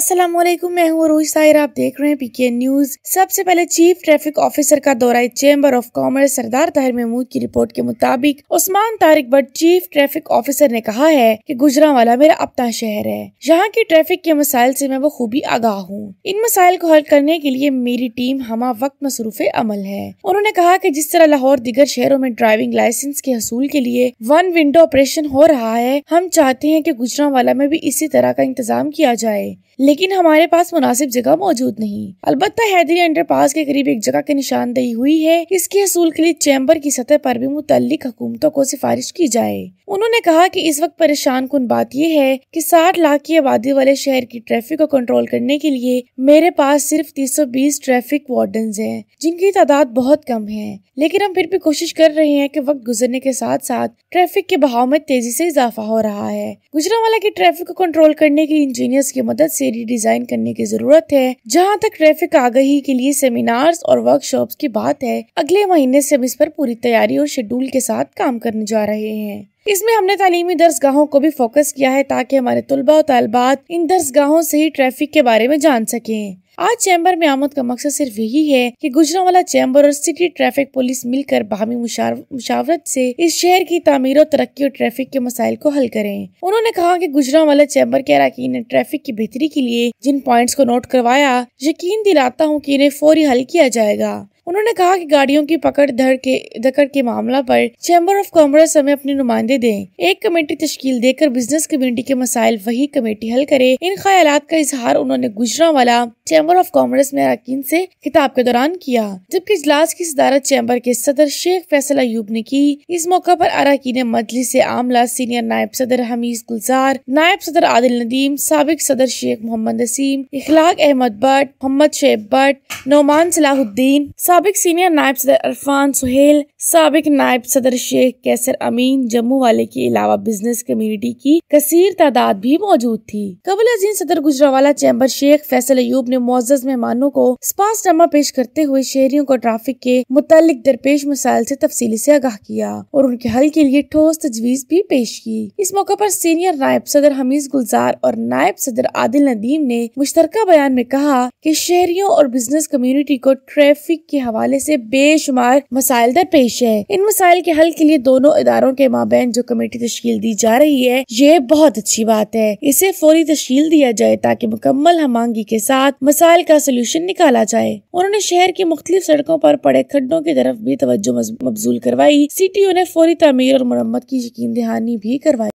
अस्सलाम वालेकुम मैं हूँ अरूज साहिर आप देख रहे हैं पीके न्यूज सबसे पहले चीफ ट्रैफिक ऑफिसर का दौरा chamber of commerce Sardar Tahir Mahmood की रिपोर्ट के मुताबिक Usman Tariq Bhatt chief traffic officer ने कहा है कि वाला मेरा अपना शहर है यहाँ के ट्रैफिक के मसाइल से मैं बखूबी आगाह हूँ इन मसाइल को हल करने के लिए मेरी टीम हमा वक्त मसरूफ अमल है उन्होंने कहा की जिस तरह लाहौर दिगर शहरों में ड्राइविंग लाइसेंस के हसूल के लिए वन विंडो ऑपरेशन हो रहा है हम चाहते है की गुजरा वाला में भी इसी तरह का इंतजाम किया जाए लेकिन हमारे पास मुनासिब जगह मौजूद नहीं अलबत्त हैदरी अंडर पास के करीब एक जगह की निशानदेही हुई है इसके असूल के लिए चैम्बर की सतह पर भी मुतल हुकूमतों को सिफारिश की जाए उन्होंने कहा की इस वक्त परेशान कन बात यह है की साठ लाख की आबादी वाले शहर की ट्रैफिक को कंट्रोल करने के लिए मेरे पास सिर्फ 320 सौ बीस ट्रैफिक वार्डन है जिनकी तादाद बहुत कम है लेकिन हम फिर भी कोशिश कर रहे हैं की वक्त गुजरने के साथ साथ ट्रैफिक के बहाव में तेजी ऐसी इजाफा हो रहा है गुजरावाला की ट्रैफिक को कंट्रोल करने के लिए इंजीनियर्स की मदद ऐसी प्रॉपरली डिजाइन करने की जरूरत है जहाँ तक ट्रैफिक आगही के लिए सेमिनार्स और वर्कशॉप की बात है अगले महीने ऐसी हम इस पर पूरी तैयारी और शेड्यूल के साथ काम करने जा रहे हैं इसमें हमने तालीमी दरसगाहों को भी फोकस किया है ताकि हमारे तलबा और तलबात इन दरसगाहों से ही ट्रैफिक के बारे में जान सकें आज चैम्बर में आमद का मकसद सिर्फ यही है कि वाला चैम्बर और सिटी ट्रैफिक पुलिस मिलकर बाहमी मुशावरत से इस शहर की तमीर और तरक्की और ट्रैफिक के मसाइल को हल करें उन्होंने कहा कि वाला चैम्बर के अरकान ने ट्रैफिक की बेहतरी के लिए जिन पॉइंट्स को नोट करवाया यकीन दिलाता हूँ कि इन्हें फौरी हल किया जाएगा उन्होंने कहा कि गाड़ियों की पकड़ धर के धकड़ के मामला पर चैम्बर ऑफ कॉमर्स हमें अपने नुमाइंदे दें एक कमेटी तश्कील देकर बिजनेस कम्युनिटी के मसाइल वही कमेटी हल करे इन ख्याल का इजहार उन्होंने गुजरा वाला चैम्बर ऑफ कॉमर्स में अरकिन ऐसी खिताब के दौरान किया जबकि इजलास की सदारत चैम्बर के सदर शेख फैसल अयूब ने की इस मौका आरोप अरकान मजलिस आमला सीनियर नायब सदर हमीज गुलजार नायब सदर आदिल नदीम सबक सदर शेख मोहम्मद नसीम इखलाक Ahmad Bhatt Mohammad Sheikh Bhatt Noman Salahuddin Sabiq senior naibs The Irfan, Suhail, सबक नायब सदर शेख कैसर अमीन जम्मू वाले के अलावा बिजनेस कम्युनिटी की कसीर तादाद भी मौजूद थी कबल अजीम सदर गुजरावाला चैम्बर शेख फैसल अयूब ने मोजज मेहमानों को स्पास ड्रामा पेश करते हुए शहरियों को ट्रैफिक के मुतलिक दरपेश मसाइल ऐसी तफसीली ऐसी आगाह किया और उनके हल के लिए ठोस तजवीज भी पेश की इस मौके आरोप सीनियर नायब सदर हमीज गुलजार और नायब सदर आदिल नदीम ने मुश्तर बयान में कहा की शहरियों और बिजनेस कम्युनिटी को ट्रैफिक के हवाले ऐसी बेशुमार मसाइल दरपेश विषय है इन मसाइल के हल के लिए दोनों इदारों के माबेन जो कमेटी तश्ल दी जा रही है ये बहुत अच्छी बात है इसे फौरी तश्ल दिया जाए ताकि मुकम्मल हमांगी के साथ मसाइल का सोल्यूशन निकाला जाए उन्होंने शहर की मुख्तलिफ सड़कों आरोप पड़े खड्डों की तरफ भी तवज्जो मबजूल करवाई सी टी ओ ने फौरी तमीर और मरम्मत की यकीन दहानी भी करवाई